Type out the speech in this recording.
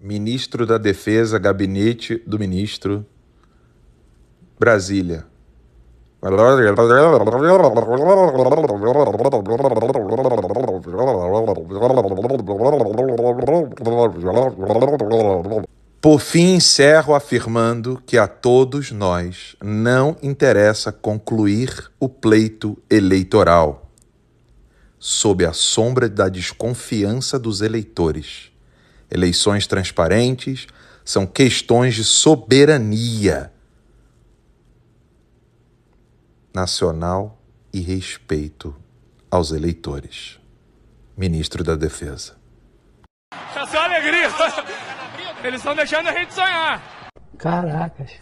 Ministro da Defesa, gabinete do ministro. Brasília. Por fim, encerro afirmando que a todos nós não interessa concluir o pleito eleitoral sob a sombra da desconfiança dos eleitores Eleições transparentes são questões de soberania nacional e respeito aos eleitores. Ministro da Defesa. Essa tá é alegria. Eles estão deixando a gente sonhar. Caracas.